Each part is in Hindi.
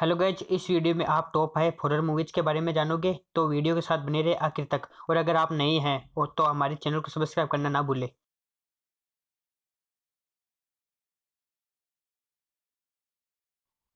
हेलो गैज इस वीडियो में आप टॉप है फॉरर मूवीज़ के बारे में जानोगे तो वीडियो के साथ बने रहे आखिर तक और अगर आप नए हैं और तो हमारे चैनल को सब्सक्राइब करना ना भूलें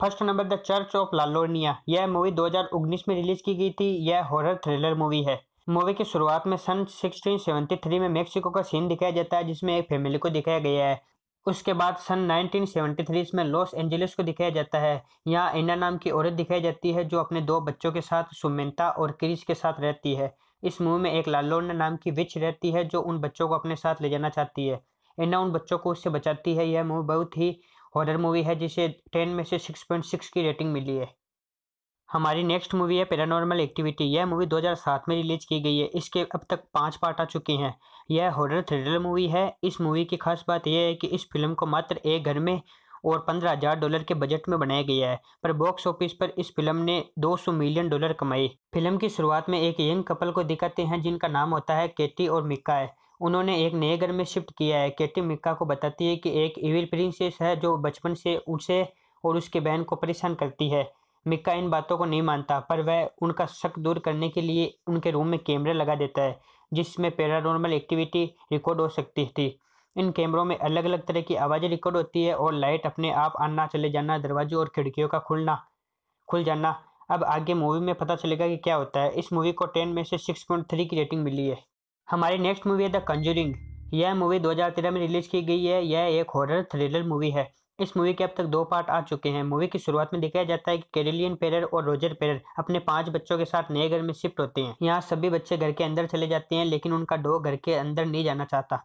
first number the church of लालोनिया यह मूवी 2019 में रिलीज की गई थी यह हॉरर थ्रिलर मूवी है मूवी की शुरुआत में सन 1673 में मेक्सिको का सीन दिखाया जाता है जिसमें एक फैमिली को दिखाया गया है उसके बाद सन 1973 में लॉस एंजलिस को दिखाया जाता है यहाँ एना नाम की औरत दिखाई जाती है जो अपने दो बच्चों के साथ सुमेंता और क्रिस के साथ रहती है इस मूवी में एक लालोना नाम की विच रहती है जो उन बच्चों को अपने साथ ले जाना चाहती है एना उन बच्चों को उससे बचाती है यह मूवी बहुत ही हॉरर मूवी है जिसे टेन में से सिक्स पॉइंट सिक्स की रेटिंग मिली है हमारी नेक्स्ट मूवी है पेरानॉर्मल एक्टिविटी यह मूवी 2007 में रिलीज की गई है इसके अब तक पाँच पार्ट आ चुके हैं यह हॉरर थ्रिलर मूवी है इस मूवी की खास बात यह है कि इस फिल्म को मात्र एक घर में और पंद्रह हजार डॉलर के बजट में बनाया गया है पर बॉक्स ऑफिस पर इस फिल्म ने 200 मिलियन डॉलर कमाई फिल्म की शुरुआत में एक यंग कपल को दिखाते हैं जिनका नाम होता है केटी और मिक्का है उन्होंने एक नए घर में शिफ्ट किया है केटी मिक्का को बताती है कि एक इविल प्रिंसेस है जो बचपन से उसे और उसके बहन को परेशान करती है मिक्का इन बातों को नहीं मानता पर वह उनका शक दूर करने के लिए उनके रूम में कैमरे लगा देता है जिसमें पैरानॉर्मल एक्टिविटी रिकॉर्ड हो सकती थी इन कैमरों में अलग अलग तरह की आवाज़ें रिकॉर्ड होती है और लाइट अपने आप आना चले जाना दरवाजों और खिड़कियों का खुलना खुल जाना अब आगे मूवी में पता चलेगा कि क्या होता है इस मूवी को टेन में से सिक्स पॉइंट थ्री की रेटिंग मिली है हमारी नेक्स्ट मूवी है द कंजूरिंग यह मूवी 2013 में रिलीज की गई है यह एक हॉरर थ्रिलर मूवी है इस मूवी के अब तक दो पार्ट आ चुके हैं मूवी की शुरुआत में दिखाया जाता है कि कैरिलियन पेरर और रोजर पेरर अपने पांच बच्चों के साथ नए घर में शिफ्ट होते हैं यहाँ सभी बच्चे घर के अंदर चले जाते हैं लेकिन उनका डो घर के अंदर नहीं जाना चाहता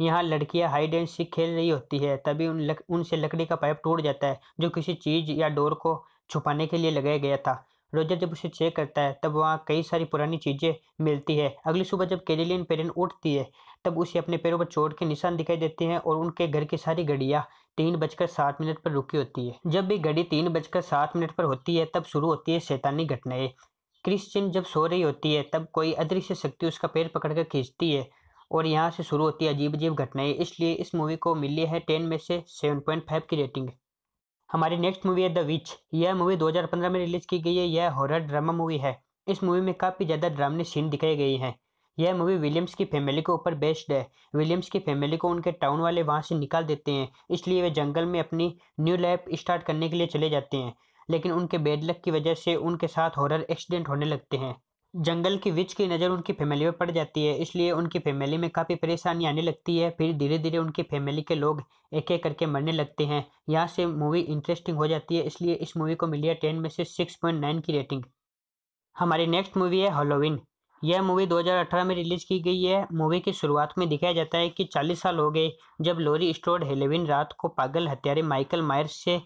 यहाँ लड़कियाँ हाइड एंड सीख खेल रही होती है तभी उन लक, उनसे लकड़ी का पाइप टूट जाता है जो किसी चीज़ या डोर को छुपाने के लिए लगाया गया था रोजर जब उसे चेक करता है तब वहाँ कई सारी पुरानी चीज़ें मिलती है अगली सुबह जब केरेलियन पेरन उठती है तब उसे अपने पैरों पर चोट के निशान दिखाई देते हैं और उनके घर की सारी घड़ियाँ तीन बजकर सात मिनट पर रुकी होती है जब भी घड़ी तीन बजकर सात मिनट पर होती है तब शुरू होती है शैतानी घटनाएं क्रिश्चियन जब सो रही होती है तब कोई अदृश्य शक्ति उसका पैर पकड़कर खींचती है और यहाँ से शुरू होती है अजीब अजीब घटनाएं इसलिए इस मूवी को मिली है टेन में से सेवन पॉइंट फाइव की रेटिंग हमारी नेक्स्ट मूवी है द विच यह मूवी 2015 में रिलीज की गई है यह हॉरर ड्रामा मूवी है इस मूवी में काफ़ी ज़्यादा ड्रामने सीन दिखाई गई हैं यह मूवी विलियम्स की फैमिली के ऊपर बेस्ड है विलियम्स की फैमिली को उनके टाउन वाले वहाँ से निकाल देते हैं इसलिए वे जंगल में अपनी न्यू लाइफ स्टार्ट करने के लिए चले जाते हैं लेकिन उनके लक की वजह से उनके साथ हॉरर एक्सीडेंट होने लगते हैं जंगल की विच की नज़र उनकी फैमिली पर पड़ जाती है इसलिए उनकी फैमिली में काफ़ी परेशानी आने लगती है फिर धीरे धीरे उनकी फैमिली के लोग एक एक करके मरने लगते हैं यहाँ से मूवी इंटरेस्टिंग हो जाती है इसलिए इस मूवी को मिली है टेन में से सिक्स पॉइंट नाइन की रेटिंग हमारी नेक्स्ट मूवी है हॉलोविन यह मूवी 2018 में रिलीज की गई है मूवी की शुरुआत में दिखाया जाता है कि 40 साल हो गए जब लोरी स्टोर्ड हेलेविन रात को पागल हत्यारे माइकल मायर्स से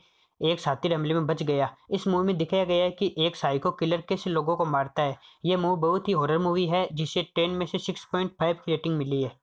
एक साथी हमले में बच गया इस मूवी में दिखाया गया है कि एक साइको किलर कैसे लोगों को मारता है यह मूवी बहुत ही हॉरर मूवी है जिसे टेन में से सिक्स पॉइंट फाइव की रेटिंग मिली है